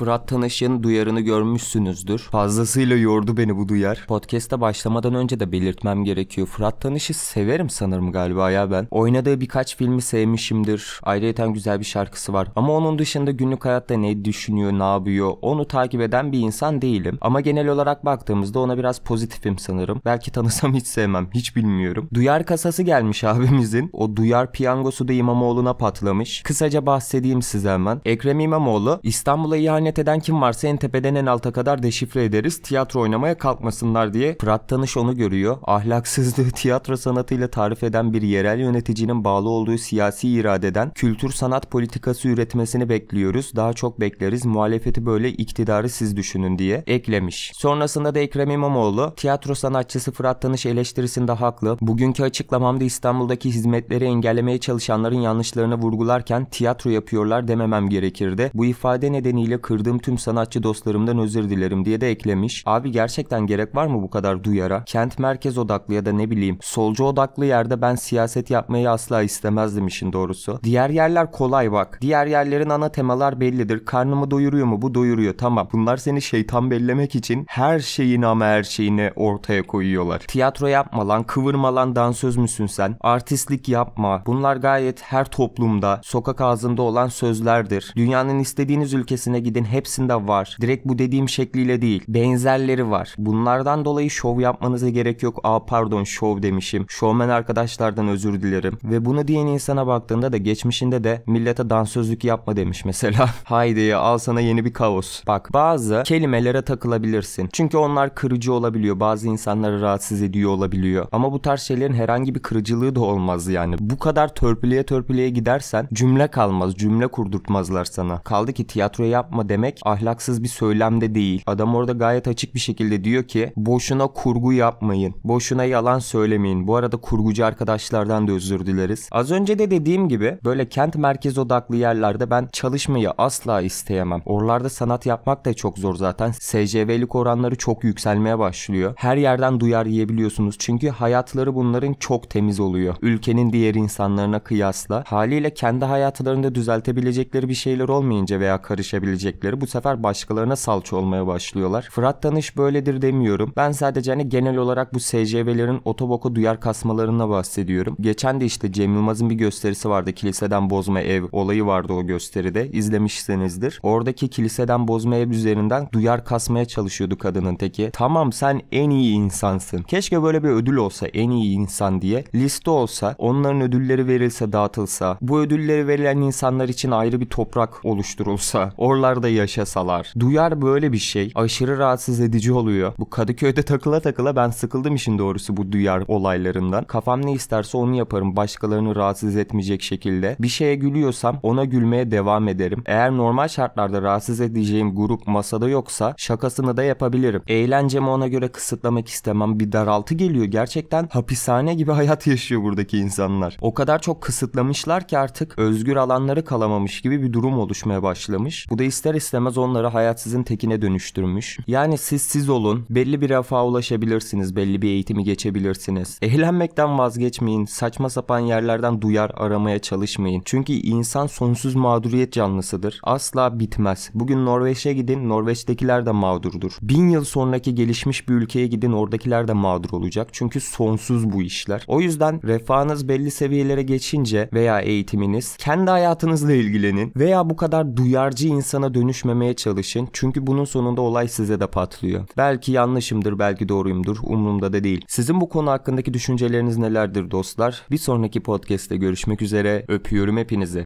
Fırat Tanış'ın duyarını görmüşsünüzdür. Fazlasıyla yordu beni bu duyar. Podcast'a başlamadan önce de belirtmem gerekiyor. Fırat Tanış'ı severim sanırım galiba ya ben. Oynadığı birkaç filmi sevmişimdir. Ayrıca güzel bir şarkısı var. Ama onun dışında günlük hayatta ne düşünüyor, ne yapıyor onu takip eden bir insan değilim. Ama genel olarak baktığımızda ona biraz pozitifim sanırım. Belki tanısam hiç sevmem. Hiç bilmiyorum. Duyar kasası gelmiş abimizin. O duyar piyangosu da İmamoğlu'na patlamış. Kısaca bahsedeyim size hemen. Ekrem İmamoğlu İstanbul'a ihanet lanet eden kim varsa en tepeden en alta kadar deşifre ederiz. Tiyatro oynamaya kalkmasınlar diye. Fırat Tanış onu görüyor. Ahlaksızlığı tiyatro sanatıyla tarif eden bir yerel yöneticinin bağlı olduğu siyasi iradeden kültür sanat politikası üretmesini bekliyoruz. Daha çok bekleriz. Muhalefeti böyle iktidarı siz düşünün diye eklemiş. Sonrasında da Ekrem İmamoğlu tiyatro sanatçısı Fırat Tanış eleştirisinde haklı. Bugünkü açıklamamda İstanbul'daki hizmetleri engellemeye çalışanların yanlışlarını vurgularken tiyatro yapıyorlar dememem gerekirdi. Bu ifade nedeniyle kır kırdığım tüm sanatçı dostlarımdan özür dilerim diye de eklemiş. Abi gerçekten gerek var mı bu kadar duyara? Kent merkez odaklı ya da ne bileyim solcu odaklı yerde ben siyaset yapmayı asla istemezdim işin doğrusu. Diğer yerler kolay bak. Diğer yerlerin ana temalar bellidir. Karnımı doyuruyor mu? Bu doyuruyor. Tamam. Bunlar seni şeytan bellemek için her şeyini ama her şeyini ortaya koyuyorlar. Tiyatro yapma lan, kıvırma lan dansöz müsün sen? Artistlik yapma. Bunlar gayet her toplumda, sokak ağzında olan sözlerdir. Dünyanın istediğiniz ülkesine gidebilirsiniz örneklerin hepsinde var. Direkt bu dediğim şekliyle değil. Benzerleri var. Bunlardan dolayı şov yapmanıza gerek yok. Aa pardon şov demişim. Şovmen arkadaşlardan özür dilerim. Ve bunu diyen insana baktığında da geçmişinde de millete dansözlük yapma demiş mesela. Haydi ya al sana yeni bir kaos. Bak bazı kelimelere takılabilirsin. Çünkü onlar kırıcı olabiliyor. Bazı insanları rahatsız ediyor olabiliyor. Ama bu tarz şeylerin herhangi bir kırıcılığı da olmaz yani. Bu kadar törpüleye törpüleye gidersen cümle kalmaz. Cümle kurdurtmazlar sana. Kaldı ki tiyatro yapma demek ahlaksız bir söylemde değil. Adam orada gayet açık bir şekilde diyor ki boşuna kurgu yapmayın. Boşuna yalan söylemeyin. Bu arada kurgucu arkadaşlardan da özür dileriz. Az önce de dediğim gibi böyle kent merkez odaklı yerlerde ben çalışmayı asla isteyemem. Oralarda sanat yapmak da çok zor zaten. SCV'lik oranları çok yükselmeye başlıyor. Her yerden duyar yiyebiliyorsunuz. Çünkü hayatları bunların çok temiz oluyor. Ülkenin diğer insanlarına kıyasla. Haliyle kendi hayatlarında düzeltebilecekleri bir şeyler olmayınca veya karışabilecek gördükleri bu sefer başkalarına salça olmaya başlıyorlar. Fırat Tanış böyledir demiyorum. Ben sadece hani genel olarak bu SCV'lerin otoboka duyar kasmalarına bahsediyorum. Geçen de işte Cem Yılmaz'ın bir gösterisi vardı. Kiliseden bozma ev olayı vardı o gösteride. İzlemişsinizdir. Oradaki kiliseden bozma ev üzerinden duyar kasmaya çalışıyordu kadının teki. Tamam sen en iyi insansın. Keşke böyle bir ödül olsa en iyi insan diye. Liste olsa onların ödülleri verilse dağıtılsa. Bu ödülleri verilen insanlar için ayrı bir toprak oluşturulsa. Oralarda yaşasalar. Duyar böyle bir şey aşırı rahatsız edici oluyor. Bu Kadıköy'de takıla takıla ben sıkıldım işin doğrusu bu duyar olaylarından. Kafam ne isterse onu yaparım başkalarını rahatsız etmeyecek şekilde. Bir şeye gülüyorsam ona gülmeye devam ederim. Eğer normal şartlarda rahatsız edeceğim grup masada yoksa şakasını da yapabilirim. Eğlencemi ona göre kısıtlamak istemem. Bir daraltı geliyor. Gerçekten hapishane gibi hayat yaşıyor buradaki insanlar. O kadar çok kısıtlamışlar ki artık özgür alanları kalamamış gibi bir durum oluşmaya başlamış. Bu da ister istemez onları hayatsızın tekine dönüştürmüş. Yani siz siz olun, belli bir rafa ulaşabilirsiniz, belli bir eğitimi geçebilirsiniz. Ehlenmekten vazgeçmeyin, saçma sapan yerlerden duyar aramaya çalışmayın. Çünkü insan sonsuz mağduriyet canlısıdır. Asla bitmez. Bugün Norveç'e gidin, Norveç'tekiler de mağdurdur. Bin yıl sonraki gelişmiş bir ülkeye gidin, oradakiler de mağdur olacak. Çünkü sonsuz bu işler. O yüzden refahınız belli seviyelere geçince veya eğitiminiz kendi hayatınızla ilgilenin veya bu kadar duyarcı insana dönüş dönüşmemeye çalışın. Çünkü bunun sonunda olay size de patlıyor. Belki yanlışımdır, belki doğruyumdur. Umurumda da değil. Sizin bu konu hakkındaki düşünceleriniz nelerdir dostlar? Bir sonraki podcast'te görüşmek üzere. Öpüyorum hepinizi.